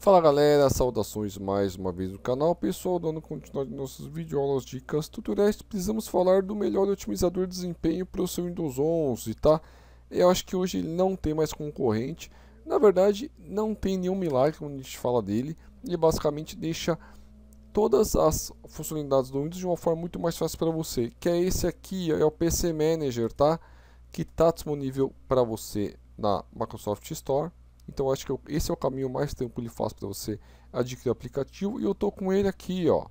Fala galera, saudações mais uma vez no canal pessoal, dando continuidade nossas videoaulas dicas tutoriais, precisamos falar do melhor otimizador de desempenho para o seu Windows 11, tá? Eu acho que hoje ele não tem mais concorrente, na verdade não tem nenhum milagre quando a gente fala dele, ele basicamente deixa todas as funcionalidades do Windows de uma forma muito mais fácil para você, que é esse aqui, é o PC Manager, tá? Que está disponível para você na Microsoft Store então acho que eu, esse é o caminho mais tranquilo e fácil para você adquirir o aplicativo. E eu estou com ele aqui, ó,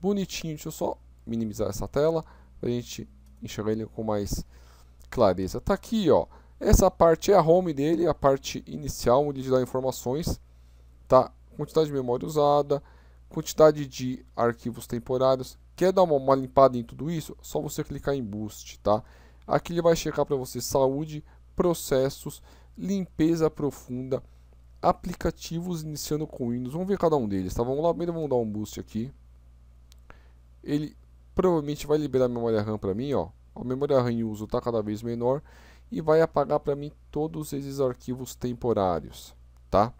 bonitinho. Deixa eu só minimizar essa tela para a gente enxergar ele com mais clareza. Está aqui, ó. Essa parte é a home dele, a parte inicial onde ele dá informações, tá? Quantidade de memória usada, quantidade de arquivos temporários. Quer dar uma, uma limpada em tudo isso? Só você clicar em boost, tá? Aqui ele vai checar para você saúde, processos, limpeza profunda, aplicativos iniciando com Windows. Vamos ver cada um deles, tá? Vamos lá, primeiro vamos dar um boost aqui. Ele provavelmente vai liberar a memória RAM para mim, ó. A memória RAM em uso está cada vez menor e vai apagar para mim todos esses arquivos temporários, tá?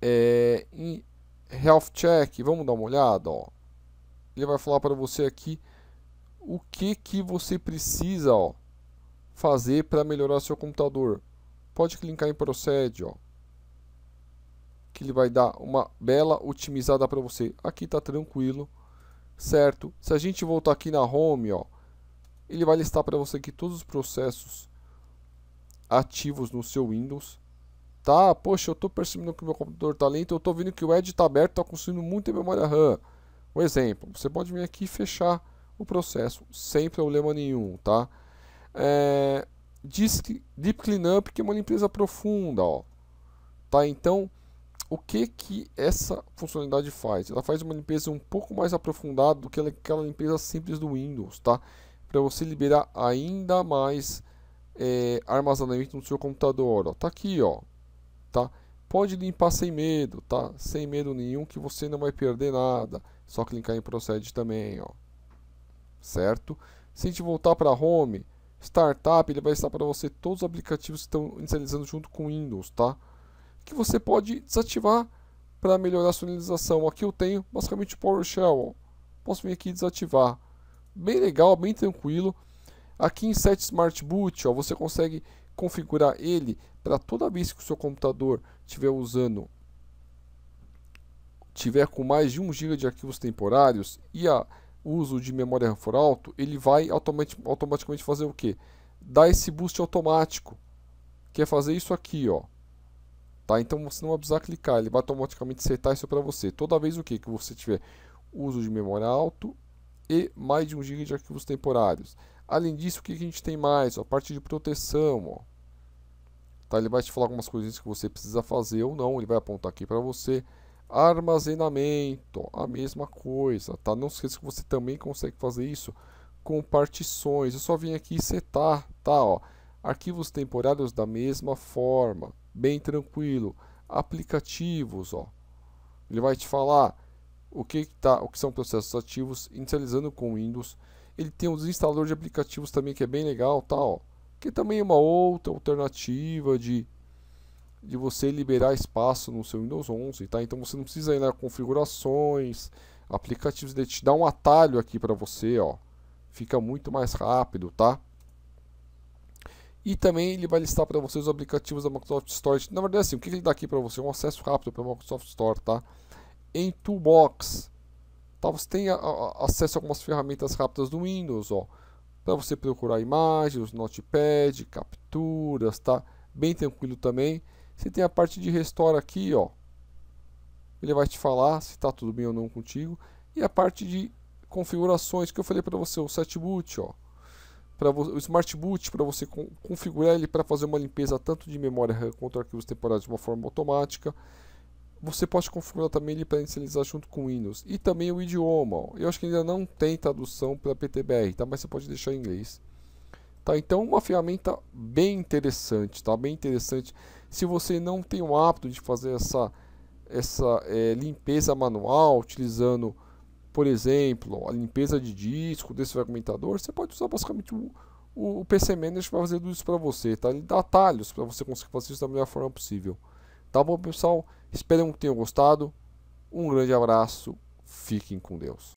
É, em Health Check, vamos dar uma olhada, ó. Ele vai falar para você aqui o que que você precisa, ó, fazer para melhorar seu computador. Pode clicar em procede, ó, que ele vai dar uma bela otimizada para você. Aqui está tranquilo, certo? Se a gente voltar aqui na home, ó, ele vai listar para você aqui todos os processos ativos no seu Windows. Tá, poxa, eu estou percebendo que meu computador está lento, eu estou vendo que o Edge está aberto, está consumindo muita memória RAM. Um exemplo, você pode vir aqui e fechar o processo, sem problema nenhum, tá? É, diz que Deep Cleanup que é uma limpeza profunda. Ó. Tá, então, o que, que essa funcionalidade faz? Ela faz uma limpeza um pouco mais aprofundada do que aquela limpeza simples do Windows. Tá? Para você liberar ainda mais é, armazenamento no seu computador. Ó. Tá aqui, ó. Tá? Pode limpar sem medo, tá? Sem medo nenhum que você não vai perder nada. Só clicar em procede também, ó. Certo? Se a gente voltar para home, startup, ele vai estar para você todos os aplicativos que estão inicializando junto com Windows, tá? Que você pode desativar para melhorar a inicialização. Aqui eu tenho basicamente o PowerShell. Posso vir aqui e desativar. Bem legal, bem tranquilo. Aqui em Set Smart Boot, ó, você consegue configurar ele para toda vez que o seu computador estiver usando tiver com mais de 1 GB de arquivos temporários e a uso de memória RAM for alto, ele vai automati automaticamente fazer o quê? Dar esse boost automático, que é fazer isso aqui, ó. Tá? Então você não vai precisar clicar, ele vai automaticamente setar isso para você. Toda vez o quê? que você tiver uso de memória alto e mais de 1 GB de arquivos temporários. Além disso, o que, que a gente tem mais? a parte de proteção, ó. Tá? Ele vai te falar algumas coisinhas que você precisa fazer ou não, ele vai apontar aqui para você. Armazenamento, a mesma coisa, tá? Não esqueça que você também consegue fazer isso com partições. Eu só vim aqui setar, tá? Ó. Arquivos temporários da mesma forma, bem tranquilo. Aplicativos, ó. Ele vai te falar o que, tá, o que são processos ativos, inicializando com Windows. Ele tem um instalador de aplicativos também que é bem legal, tá? Ó, que também é uma outra alternativa de de você liberar espaço no seu Windows 11, tá? Então você não precisa ir na configurações, aplicativos, ele te dá um atalho aqui para você, ó. Fica muito mais rápido, tá? E também ele vai listar para você os aplicativos da Microsoft Store. Na verdade, assim, o que ele dá aqui para você? Um acesso rápido para a Microsoft Store, tá? Em Toolbox, tá? Você tem a, a, acesso a algumas ferramentas rápidas do Windows, ó. Para você procurar imagens, notepad, capturas, tá? Bem tranquilo também. Você tem a parte de restaura aqui, ó. Ele vai te falar se está tudo bem ou não contigo. E a parte de configurações que eu falei para você, o boot, ó. Para o boot para você con configurar ele para fazer uma limpeza tanto de memória RAM quanto arquivos temporários de uma forma automática. Você pode configurar também ele para inicializar junto com o Windows. E também o idioma. Ó. Eu acho que ainda não tem tradução para PTBR, tá? mas você pode deixar em inglês. Tá? Então, uma ferramenta bem interessante, tá? bem interessante se você não tem o hábito de fazer essa, essa é, limpeza manual, utilizando, por exemplo, a limpeza de disco, desse fragmentador você pode usar basicamente o, o, o PC Manager para fazer tudo isso para você. Tá? Ele dá atalhos para você conseguir fazer isso da melhor forma possível. Tá bom, pessoal? Espero que tenham gostado. Um grande abraço. Fiquem com Deus.